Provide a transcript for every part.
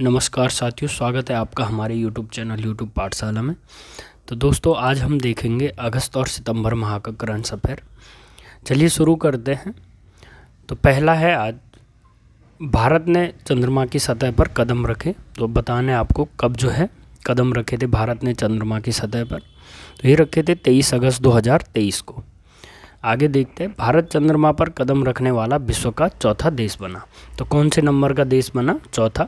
नमस्कार साथियों स्वागत है आपका हमारे YouTube चैनल YouTube पाठशाला में तो दोस्तों आज हम देखेंगे अगस्त और सितंबर माह का करंट अफेयर चलिए शुरू करते हैं तो पहला है आज भारत ने चंद्रमा की सतह पर कदम रखे तो बताने आपको कब जो है कदम रखे थे भारत ने चंद्रमा की सतह पर तो ये रखे थे 23 अगस्त 2023 को आगे देखते हैं भारत चंद्रमा पर कदम रखने वाला विश्व का चौथा देश बना तो कौन से नंबर का देश बना चौथा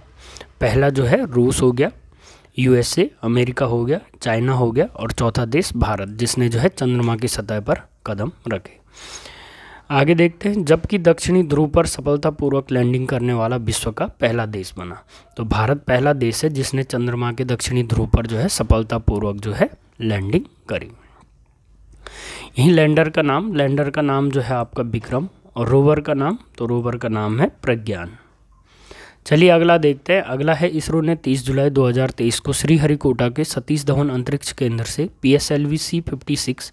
पहला जो है रूस हो गया यूएसए अमेरिका हो गया चाइना हो गया और चौथा देश भारत जिसने जो है चंद्रमा की सतह पर कदम रखे आगे देखते हैं जबकि दक्षिणी ध्रुव पर सफलतापूर्वक लैंडिंग करने वाला विश्व का पहला देश बना तो भारत पहला देश है जिसने चंद्रमा के दक्षिणी ध्रुव पर जो है सफलतापूर्वक जो है लैंडिंग करी यहीं लैंडर का नाम लैंडर का नाम जो है आपका विक्रम और रोवर का नाम तो रोवर का नाम है प्रज्ञान चलिए अगला देखते हैं अगला है इसरो ने 30 जुलाई 2023 को श्रीहरिकोटा के सतीश धवन अंतरिक्ष केंद्र से P S L V C fifty six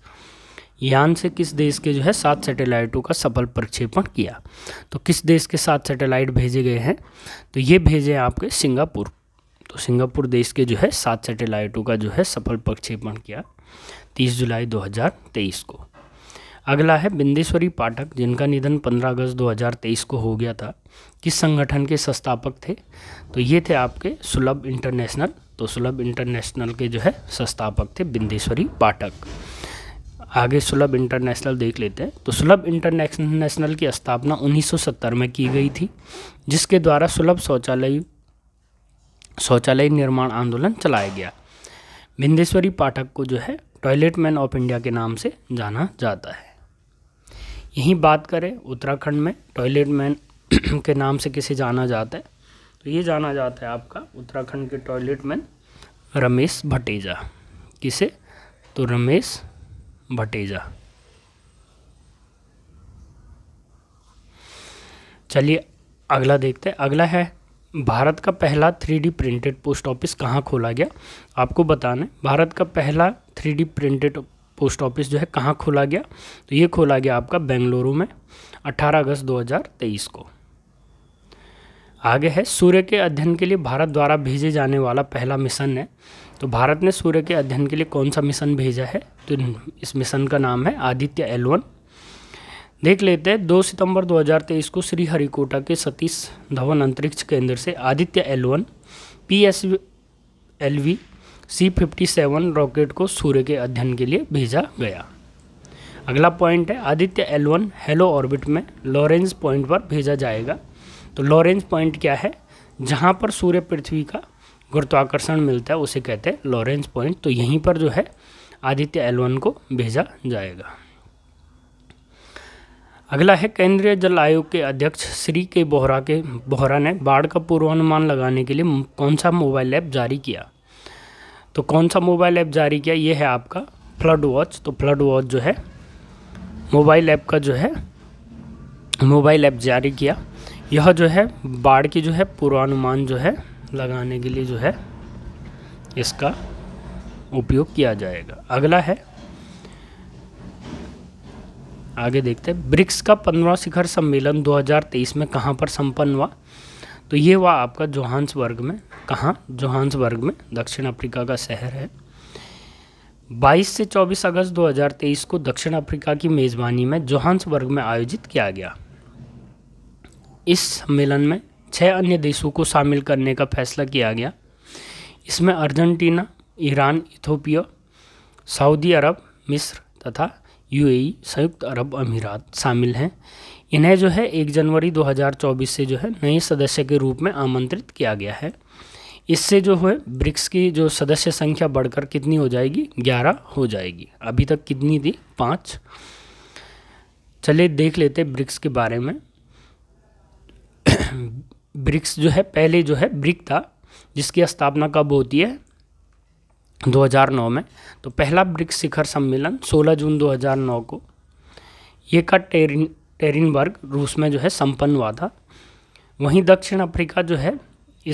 यान से किस देश के जो है सात सैटेलाइटों का सफल प्रक्षेपण किया तो किस देश के सात सैटेलाइट भेजे गए हैं तो ये भेजे हैं आपके सिंगापुर तो सिंगापुर देश के जो है सात सैटेलाइटों का जो है सफल प्रक्षेपण किया 30 जुलाई 2023 को अगला है बिंदेश्वरी पाठक जिनका निधन 15 अगस्त 2023 को हो गया था किस संगठन के संस्थापक थे तो ये थे आपके सुलभ इंटरनेशनल तो सुलभ इंटरनेशनल के जो है संस्थापक थे बिंदेश्वरी पाठक आगे सुलभ इंटरनेशनल देख लेते हैं तो सुलभ इंटरनेशनल की स्थापना 1970 में की गई थी जिसके द्वारा सुलभ शौचालय शौचालय निर्माण आंदोलन चलाया गया बिंदेश्वरी पाठक को जो है टॉयलेट मैन ऑफ इंडिया के नाम से जाना जाता है यहीं बात करें उत्तराखंड में टॉयलेट मैन के नाम से किसे जाना जाता है तो ये जाना जाता है आपका उत्तराखंड के टॉयलेट मैन रमेश भटेजा किसे तो रमेश भटेजा चलिए अगला देखते हैं अगला है भारत का पहला डी प्रिंटेड पोस्ट ऑफिस कहाँ खोला गया आपको बताना है भारत का पहला थ्री प्रिंटेड पोस्ट ऑफिस जो है कहाँ खोला गया तो ये खोला गया आपका बेंगलुरु में 18 अगस्त 2023 को आगे है सूर्य के अध्ययन के लिए भारत द्वारा भेजे जाने वाला पहला मिशन है तो भारत ने सूर्य के अध्ययन के लिए कौन सा मिशन भेजा है तो इस मिशन का नाम है आदित्य एलवन देख लेते हैं 2 सितंबर 2023 को श्रीहरिकोटा के सतीश धवन अंतरिक्ष केंद्र से Aditya L one P S L V C fifty seven rocket को सूर्य के अध्ययन के लिए भेजा गया अगला पॉइंट है Aditya L one halo orbit में लॉरेंस पॉइंट पर भेजा जाएगा तो लॉरेंस पॉइंट क्या है जहाँ पर सूर्य पृथ्वी का गुरुत्वाकर्षण मिलता है उसे कहते हैं लॉरेंस पॉइंट तो यहीं पर जो है आदित्य एल वन को भेजा जाएगा अगला है केंद्रीय जल आयोग के अध्यक्ष श्री के बोहरा के बोहरा ने बाढ़ का पूर्वानुमान लगाने के लिए कौन सा मोबाइल ऐप जारी किया तो कौन सा मोबाइल ऐप जारी किया ये है आपका फ्लड वॉच तो फ्लड वॉच जो है मोबाइल ऐप का जो है मोबाइल ऐप जारी किया यह जो है बाढ़ की जो है पूर्वानुमान जो है लगाने के लिए जो है इसका उपयोग किया जाएगा अगला है आगे देखते हैं ब्रिक्स का पंद्रह शिखर सम्मेलन 2023 में कहां पर संपन्न हुआ तो ये हुआ आपका जोहान्सबर्ग में कहाँ जोहान्सबर्ग में दक्षिण अफ्रीका का शहर है 22 से 24 अगस्त 2023 को दक्षिण अफ्रीका की मेज़बानी में जोहान्सबर्ग में आयोजित किया गया इस सम्मेलन में छः अन्य देशों को शामिल करने का फैसला किया गया इसमें Argentina Iran Ethiopia Saudi Arab मिस्र तथा यूएई संयुक्त अरब अमीरात शामिल हैं इन्हें जो है एक जनवरी 2024 से जो है नए सदस्य के रूप में आमंत्रित किया गया है इससे जो है ब्रिक्स की जो सदस्य संख्या बढ़कर कितनी हो जाएगी ग्यारह हो जाएगी अभी तक कितनी थी पाँच चलिए देख लेते ब्रिक्स के बारे में ब्रिक्स जो है पहले जो है ब्रिक था जिसकी स्थापना कब होती है 2009 में तो पहला ब्रिक्स शिखर सम्मेलन 16 जून 2009 को ये का टेरिन टेरिनबर्ग रूस में जो है संपन्न हुआ था वहीं दक्षिण अफ्रीका जो है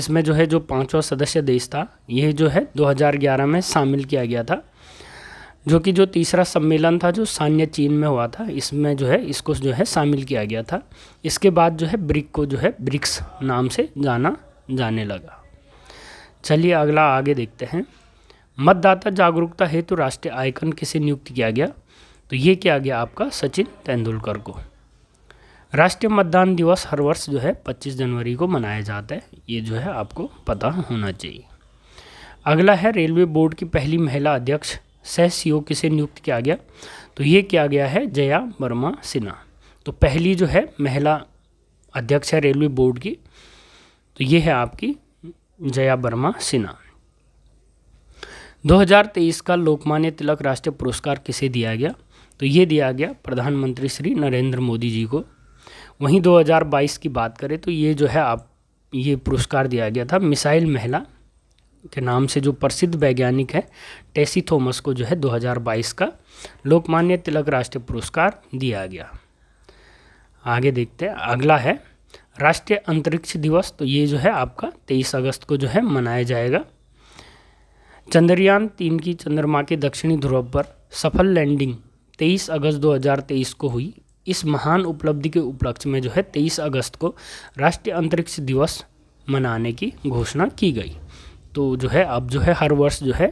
इसमें जो है जो पांचवा सदस्य देश था यह जो है 2011 में शामिल किया गया था जो कि जो तीसरा सम्मेलन था जो सान्य चीन में हुआ था इसमें जो है इसको जो है शामिल किया गया था इसके बाद जो है ब्रिक को जो है ब्रिक्स नाम से जाना जाने लगा चलिए अगला आगे देखते हैं मतदाता जागरूकता हेतु तो राष्ट्रीय आयकन किसे नियुक्त किया गया तो ये किया गया आपका सचिन तेंदुलकर को राष्ट्रीय मतदान दिवस हर वर्ष जो है 25 जनवरी को मनाया जाता है ये जो है आपको पता होना चाहिए अगला है रेलवे बोर्ड की पहली महिला अध्यक्ष सह सी किसे नियुक्त किया गया तो ये किया गया है जया वर्मा सिन्हा तो पहली जो है महिला अध्यक्ष है रेलवे बोर्ड की तो ये है आपकी जया वर्मा सिन्हा 2023 का लोकमान्य तिलक राष्ट्रीय पुरस्कार किसे दिया गया तो ये दिया गया प्रधानमंत्री श्री नरेंद्र मोदी जी को वहीं 2022 की बात करें तो ये जो है आप ये पुरस्कार दिया गया था मिसाइल महिला के नाम से जो प्रसिद्ध वैज्ञानिक है टेसी थॉमस को जो है 2022 का लोकमान्य तिलक राष्ट्रीय पुरस्कार दिया गया आगे देखते हैं अगला है राष्ट्रीय अंतरिक्ष दिवस तो ये जो है आपका 23 अगस्त को जो है मनाया जाएगा चंद्रयान तीन की चंद्रमा के दक्षिणी ध्रुव पर सफल लैंडिंग 23 अगस्त 2023 को हुई इस महान उपलब्धि के उपलक्ष्य में जो है 23 अगस्त को राष्ट्रीय अंतरिक्ष दिवस मनाने की घोषणा की गई तो जो है अब जो है हर वर्ष जो है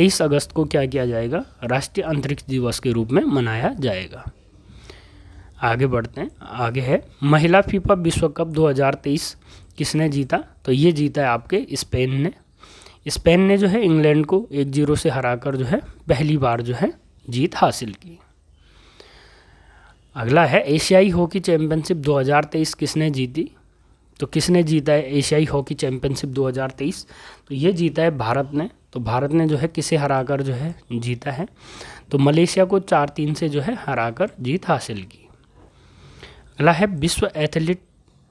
23 अगस्त को क्या किया जाएगा राष्ट्रीय अंतरिक्ष दिवस के रूप में मनाया जाएगा आगे बढ़ते हैं आगे है महिला फीफा विश्व कप 2023 किसने जीता तो ये जीता है आपके स्पेन ने स्पेन ने जो है इंग्लैंड को एक जीरो से हराकर जो है पहली बार जो है जीत हासिल की अगला है एशियाई हॉकी चैंपियनशिप 2023 किसने जीती तो किसने जीता है एशियाई हॉकी चैंपियनशिप 2023 तो ये जीता है भारत ने तो भारत ने जो है किसे हराकर जो है जीता है तो मलेशिया को चार तीन से जो है हराकर जीत हासिल की अगला है विश्व एथलीट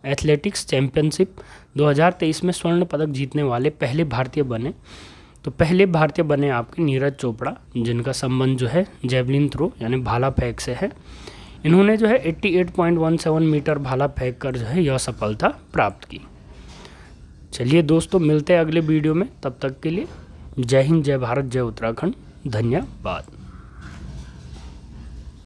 एथलेटिक्स चैंपियनशिप 2023 में स्वर्ण पदक जीतने वाले पहले भारतीय बने तो पहले भारतीय बने आपके नीरज चोपड़ा जिनका संबंध जो है जेवलिन थ्रो यानी भाला फेंक से है इन्होंने जो है 88.17 मीटर भाला फेंक कर जो है यह सफलता प्राप्त की चलिए दोस्तों मिलते हैं अगले वीडियो में तब तक के लिए जय हिंद जय भारत जय उत्तराखंड धन्यवाद